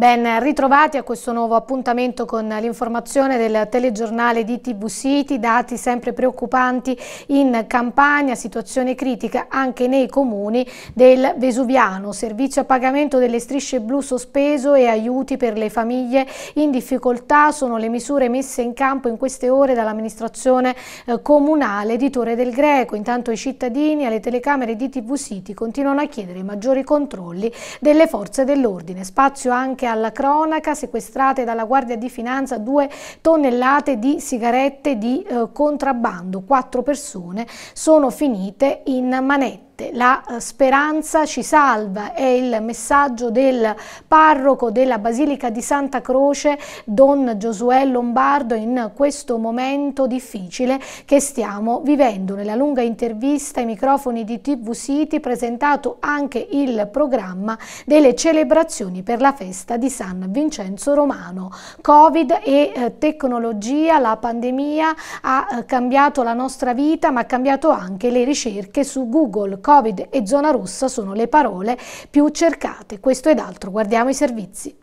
Ben ritrovati a questo nuovo appuntamento con l'informazione del telegiornale di TV City, dati sempre preoccupanti in Campania, situazione critica anche nei comuni del Vesuviano, servizio a pagamento delle strisce blu sospeso e aiuti per le famiglie in difficoltà sono le misure messe in campo in queste ore dall'amministrazione eh, comunale di Torre del Greco, intanto i cittadini alle telecamere di TV City continuano a chiedere maggiori controlli delle forze dell'ordine, spazio anche a alla cronaca, sequestrate dalla Guardia di Finanza due tonnellate di sigarette di eh, contrabbando. Quattro persone sono finite in manetta morte. La eh, speranza ci salva, è il messaggio del parroco della Basilica di Santa Croce, Don Giosuè Lombardo, in questo momento difficile che stiamo vivendo. Nella lunga intervista ai microfoni di TV City presentato anche il programma delle celebrazioni per la festa di San Vincenzo Romano. Covid e eh, tecnologia, la pandemia ha eh, cambiato la nostra vita ma ha cambiato anche le ricerche su Google. Covid e zona rossa sono le parole più cercate. Questo ed altro, guardiamo i servizi.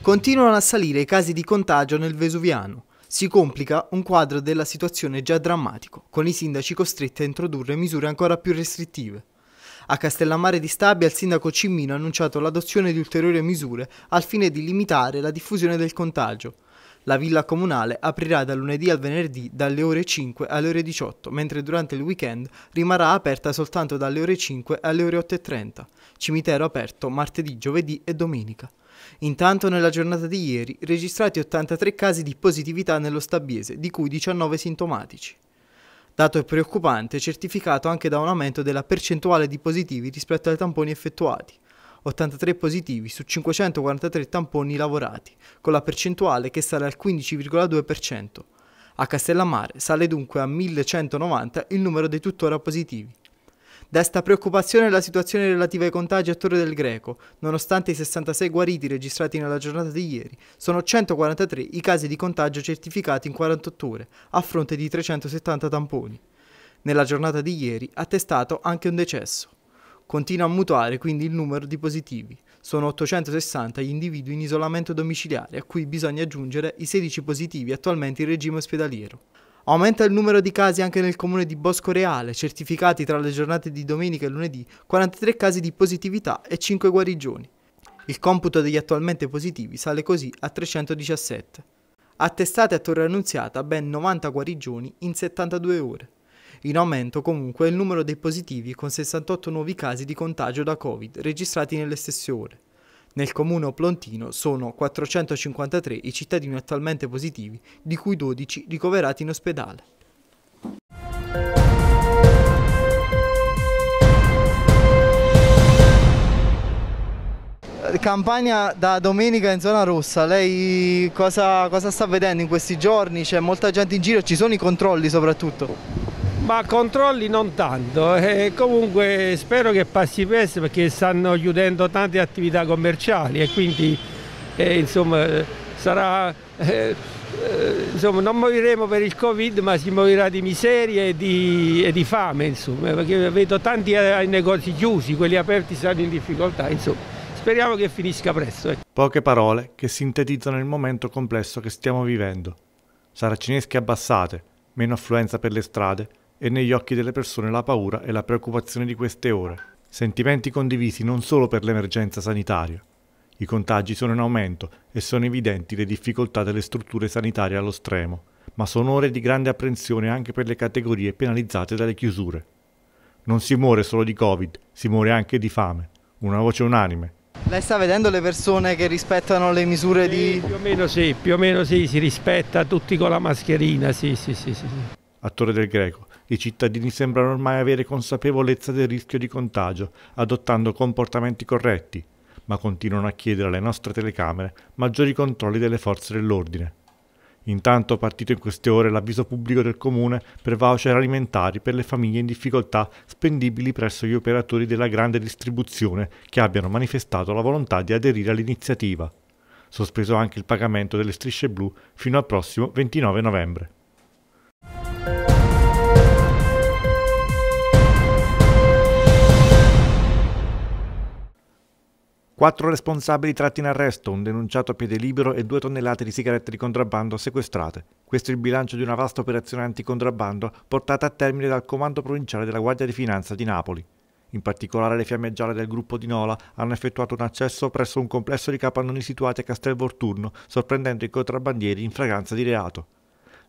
Continuano a salire i casi di contagio nel Vesuviano. Si complica un quadro della situazione già drammatico, con i sindaci costretti a introdurre misure ancora più restrittive. A Castellammare di Stabia il sindaco Cimmino ha annunciato l'adozione di ulteriori misure al fine di limitare la diffusione del contagio. La villa comunale aprirà da lunedì al venerdì dalle ore 5 alle ore 18, mentre durante il weekend rimarrà aperta soltanto dalle ore 5 alle ore 8.30. Cimitero aperto martedì, giovedì e domenica. Intanto nella giornata di ieri registrati 83 casi di positività nello Stabiese, di cui 19 sintomatici. Dato preoccupante certificato anche da un aumento della percentuale di positivi rispetto ai tamponi effettuati. 83 positivi su 543 tamponi lavorati, con la percentuale che sale al 15,2%. A Castellammare sale dunque a 1190 il numero dei tuttora positivi. Desta preoccupazione la situazione relativa ai contagi a Torre del Greco. Nonostante i 66 guariti registrati nella giornata di ieri, sono 143 i casi di contagio certificati in 48 ore, a fronte di 370 tamponi. Nella giornata di ieri attestato anche un decesso. Continua a mutare quindi il numero di positivi. Sono 860 gli individui in isolamento domiciliare, a cui bisogna aggiungere i 16 positivi attualmente in regime ospedaliero. Aumenta il numero di casi anche nel comune di Bosco Reale, certificati tra le giornate di domenica e lunedì 43 casi di positività e 5 guarigioni. Il computo degli attualmente positivi sale così a 317. Attestate a Torre Annunziata ben 90 guarigioni in 72 ore. In aumento comunque il numero dei positivi con 68 nuovi casi di contagio da Covid registrati nelle stesse ore. Nel comune oplontino sono 453 i cittadini attualmente positivi, di cui 12 ricoverati in ospedale. Eh, Campania da domenica in zona rossa, lei cosa, cosa sta vedendo in questi giorni? C'è molta gente in giro, ci sono i controlli soprattutto? Ma controlli non tanto, e eh, comunque spero che passi presto perché stanno chiudendo tante attività commerciali e quindi eh, insomma sarà... Eh, eh, insomma non moriremo per il covid ma si morirà di miseria e di, e di fame insomma perché vedo tanti eh, negozi chiusi quelli aperti stanno in difficoltà insomma speriamo che finisca presto eh. poche parole che sintetizzano il momento complesso che stiamo vivendo saracinesche abbassate meno affluenza per le strade e negli occhi delle persone la paura e la preoccupazione di queste ore. Sentimenti condivisi non solo per l'emergenza sanitaria. I contagi sono in aumento e sono evidenti le difficoltà delle strutture sanitarie allo stremo, ma sono ore di grande apprensione anche per le categorie penalizzate dalle chiusure. Non si muore solo di Covid, si muore anche di fame. Una voce unanime, lei sta vedendo le persone che rispettano le misure sì, di... Più o meno sì, più o meno sì, si rispetta tutti con la mascherina, sì, sì, sì. sì. Attore del Greco, i cittadini sembrano ormai avere consapevolezza del rischio di contagio, adottando comportamenti corretti, ma continuano a chiedere alle nostre telecamere maggiori controlli delle forze dell'ordine. Intanto è partito in queste ore l'avviso pubblico del Comune per voucher alimentari per le famiglie in difficoltà spendibili presso gli operatori della grande distribuzione che abbiano manifestato la volontà di aderire all'iniziativa. Sospeso anche il pagamento delle strisce blu fino al prossimo 29 novembre. Quattro responsabili tratti in arresto, un denunciato a piede libero e due tonnellate di sigarette di contrabbando sequestrate. Questo è il bilancio di una vasta operazione anticontrabbando portata a termine dal Comando Provinciale della Guardia di Finanza di Napoli. In particolare le fiamme gialle del gruppo di Nola hanno effettuato un accesso presso un complesso di capannoni situati a Castel Volturno, sorprendendo i contrabbandieri in fragranza di reato.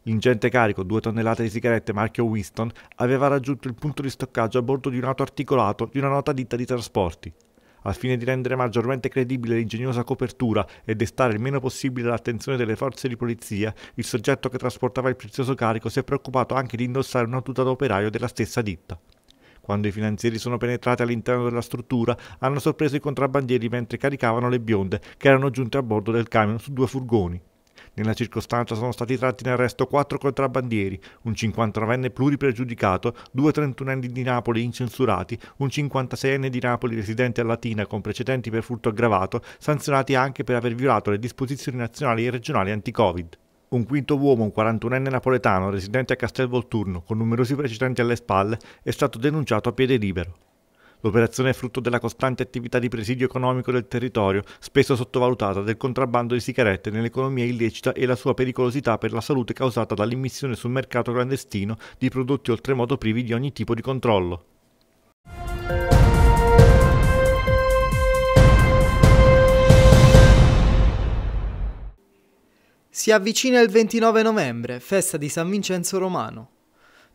L'ingente carico, due tonnellate di sigarette marchio Winston, aveva raggiunto il punto di stoccaggio a bordo di un auto articolato di una nota ditta di trasporti. Al fine di rendere maggiormente credibile l'ingegnosa copertura e destare il meno possibile l'attenzione delle forze di polizia, il soggetto che trasportava il prezioso carico si è preoccupato anche di indossare una tuta da operaio della stessa ditta. Quando i finanzieri sono penetrati all'interno della struttura, hanno sorpreso i contrabbandieri mentre caricavano le bionde che erano giunte a bordo del camion su due furgoni. Nella circostanza sono stati tratti in arresto quattro contrabbandieri, un 59enne pluripregiudicato, due 31enni di Napoli incensurati, un 56enne di Napoli residente a Latina con precedenti per furto aggravato, sanzionati anche per aver violato le disposizioni nazionali e regionali anti-Covid. Un quinto uomo, un 41enne napoletano, residente a Castel Volturno, con numerosi precedenti alle spalle, è stato denunciato a piede libero. L'operazione è frutto della costante attività di presidio economico del territorio, spesso sottovalutata, del contrabbando di sigarette nell'economia illecita e la sua pericolosità per la salute causata dall'immissione sul mercato clandestino di prodotti oltremodo privi di ogni tipo di controllo. Si avvicina il 29 novembre, festa di San Vincenzo Romano.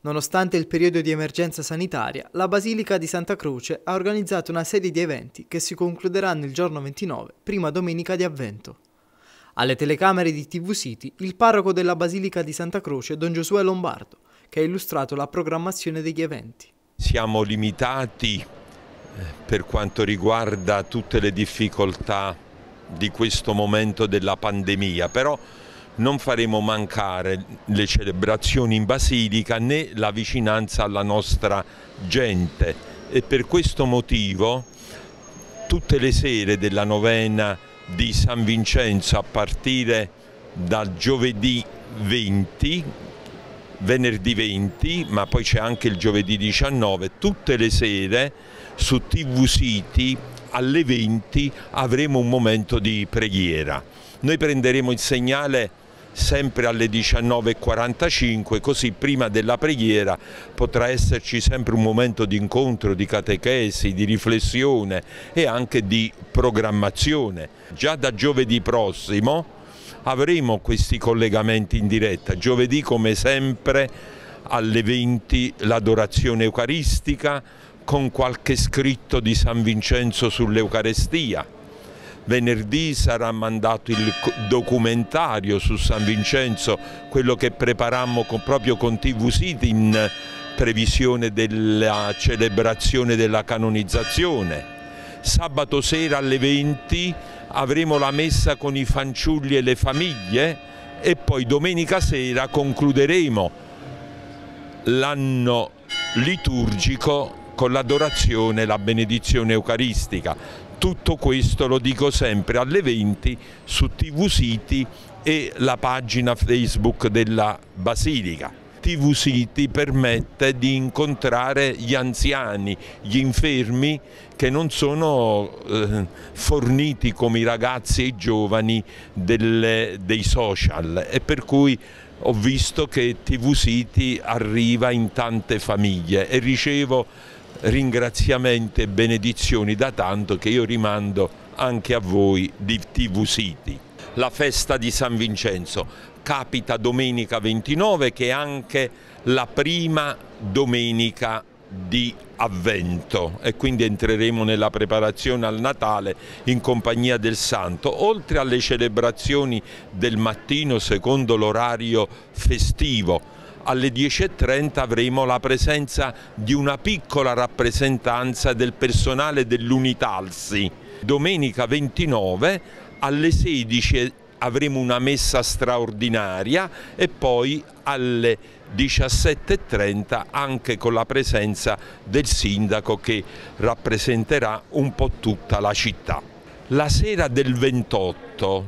Nonostante il periodo di emergenza sanitaria, la Basilica di Santa Croce ha organizzato una serie di eventi che si concluderanno il giorno 29, prima domenica di avvento. Alle telecamere di TV City, il parroco della Basilica di Santa Croce, Don Giosuè Lombardo, che ha illustrato la programmazione degli eventi. Siamo limitati eh, per quanto riguarda tutte le difficoltà di questo momento della pandemia, però non faremo mancare le celebrazioni in Basilica né la vicinanza alla nostra gente e per questo motivo tutte le sere della novena di San Vincenzo a partire dal giovedì 20 venerdì 20 ma poi c'è anche il giovedì 19 tutte le sere su tv City alle 20 avremo un momento di preghiera noi prenderemo il segnale sempre alle 19.45, così prima della preghiera potrà esserci sempre un momento di incontro, di catechesi, di riflessione e anche di programmazione. Già da giovedì prossimo avremo questi collegamenti in diretta, giovedì come sempre alle 20 l'adorazione eucaristica con qualche scritto di San Vincenzo sull'Eucarestia venerdì sarà mandato il documentario su San Vincenzo, quello che preparammo con, proprio con TV City in previsione della celebrazione della canonizzazione. Sabato sera alle 20 avremo la messa con i fanciulli e le famiglie e poi domenica sera concluderemo l'anno liturgico con l'adorazione e la benedizione eucaristica tutto questo lo dico sempre alle 20 su TV City e la pagina Facebook della Basilica. TV City permette di incontrare gli anziani, gli infermi che non sono eh, forniti come i ragazzi e i giovani delle, dei social e per cui ho visto che TV City arriva in tante famiglie e ricevo ringraziamenti e benedizioni da tanto che io rimando anche a voi di TV City. La festa di San Vincenzo capita domenica 29 che è anche la prima domenica di avvento e quindi entreremo nella preparazione al Natale in compagnia del Santo. Oltre alle celebrazioni del mattino secondo l'orario festivo alle 10.30 avremo la presenza di una piccola rappresentanza del personale dell'Unitalsi. Domenica 29 alle 16 avremo una messa straordinaria e poi alle 17.30 anche con la presenza del sindaco che rappresenterà un po' tutta la città. La sera del 28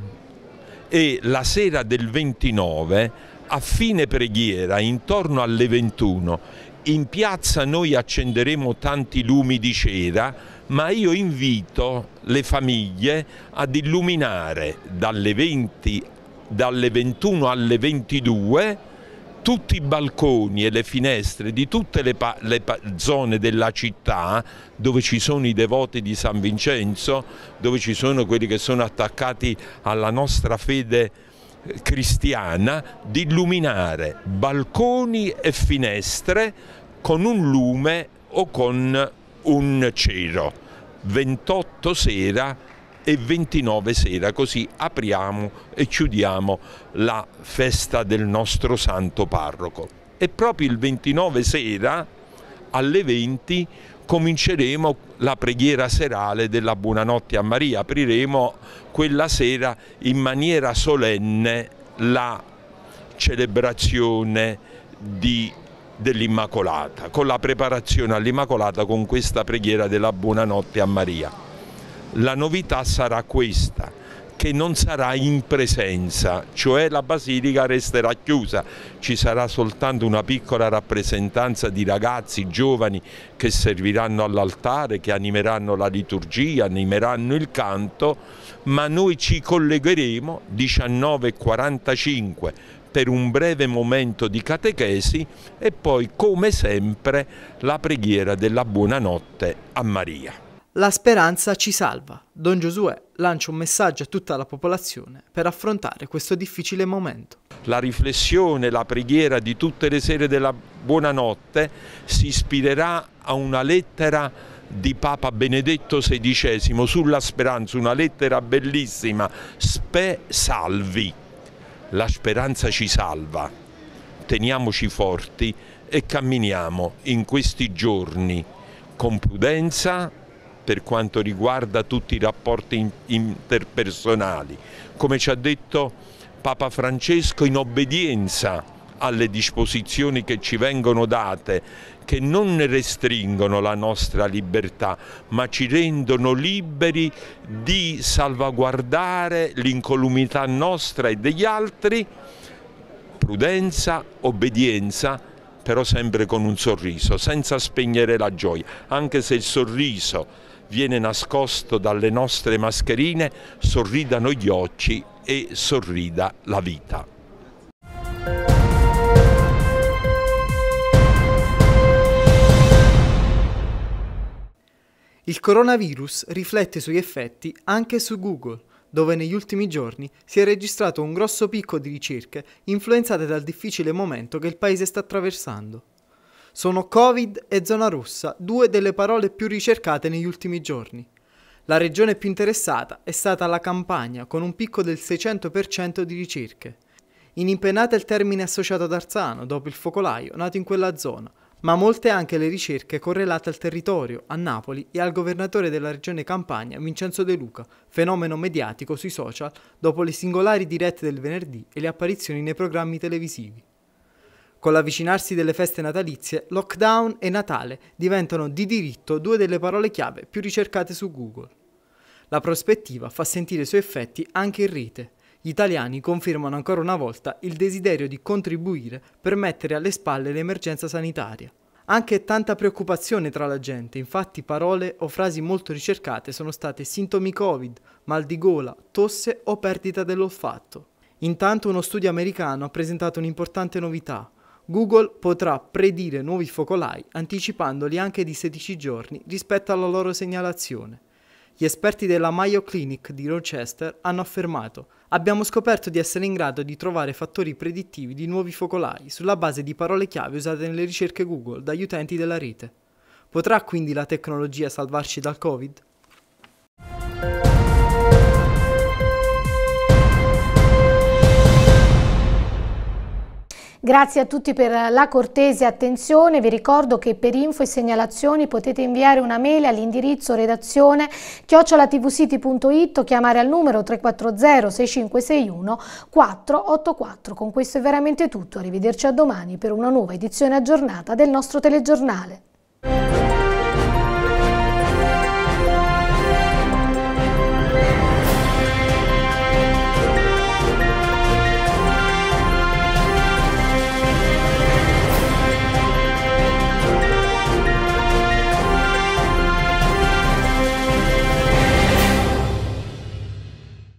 e la sera del 29 a fine preghiera, intorno alle 21, in piazza noi accenderemo tanti lumi di cera, ma io invito le famiglie ad illuminare dalle, 20, dalle 21 alle 22 tutti i balconi e le finestre di tutte le, le zone della città dove ci sono i devoti di San Vincenzo, dove ci sono quelli che sono attaccati alla nostra fede cristiana di illuminare balconi e finestre con un lume o con un cero. 28 sera e 29 sera, così apriamo e chiudiamo la festa del nostro santo parroco. E proprio il 29 sera alle 20 cominceremo la preghiera serale della Buonanotte a Maria, apriremo quella sera in maniera solenne la celebrazione dell'Immacolata, con la preparazione all'Immacolata con questa preghiera della Buonanotte a Maria. La novità sarà questa, che non sarà in presenza, cioè la basilica resterà chiusa, ci sarà soltanto una piccola rappresentanza di ragazzi giovani che serviranno all'altare, che animeranno la liturgia, animeranno il canto, ma noi ci collegheremo 19.45 per un breve momento di catechesi e poi come sempre la preghiera della buonanotte a Maria. La speranza ci salva. Don Giosuè lancia un messaggio a tutta la popolazione per affrontare questo difficile momento. La riflessione, la preghiera di tutte le sere della buonanotte si ispirerà a una lettera di Papa Benedetto XVI sulla speranza, una lettera bellissima, spe salvi. La speranza ci salva. Teniamoci forti e camminiamo in questi giorni con prudenza per quanto riguarda tutti i rapporti interpersonali. Come ci ha detto Papa Francesco, in obbedienza alle disposizioni che ci vengono date, che non restringono la nostra libertà, ma ci rendono liberi di salvaguardare l'incolumità nostra e degli altri, prudenza, obbedienza, però sempre con un sorriso, senza spegnere la gioia, anche se il sorriso viene nascosto dalle nostre mascherine, sorridano gli occhi e sorrida la vita. Il coronavirus riflette sugli effetti anche su Google, dove negli ultimi giorni si è registrato un grosso picco di ricerche influenzate dal difficile momento che il paese sta attraversando sono Covid e zona rossa, due delle parole più ricercate negli ultimi giorni. La regione più interessata è stata la Campania, con un picco del 600% di ricerche. In impennata il termine associato ad Arzano, dopo il focolaio nato in quella zona, ma molte anche le ricerche correlate al territorio, a Napoli e al governatore della regione Campania, Vincenzo De Luca, fenomeno mediatico sui social dopo le singolari dirette del venerdì e le apparizioni nei programmi televisivi. Con l'avvicinarsi delle feste natalizie, lockdown e Natale diventano di diritto due delle parole chiave più ricercate su Google. La prospettiva fa sentire i suoi effetti anche in rete. Gli italiani confermano ancora una volta il desiderio di contribuire per mettere alle spalle l'emergenza sanitaria. Anche tanta preoccupazione tra la gente, infatti parole o frasi molto ricercate sono state sintomi Covid, mal di gola, tosse o perdita dell'olfatto. Intanto uno studio americano ha presentato un'importante novità, Google potrà predire nuovi focolai anticipandoli anche di 16 giorni rispetto alla loro segnalazione. Gli esperti della Mayo Clinic di Rochester hanno affermato Abbiamo scoperto di essere in grado di trovare fattori predittivi di nuovi focolai sulla base di parole chiave usate nelle ricerche Google dagli utenti della rete. Potrà quindi la tecnologia salvarci dal Covid? Grazie a tutti per la cortese attenzione, vi ricordo che per info e segnalazioni potete inviare una mail all'indirizzo redazione chiocciolatvsiti.it o chiamare al numero 340 6561 484. Con questo è veramente tutto, arrivederci a domani per una nuova edizione aggiornata del nostro telegiornale.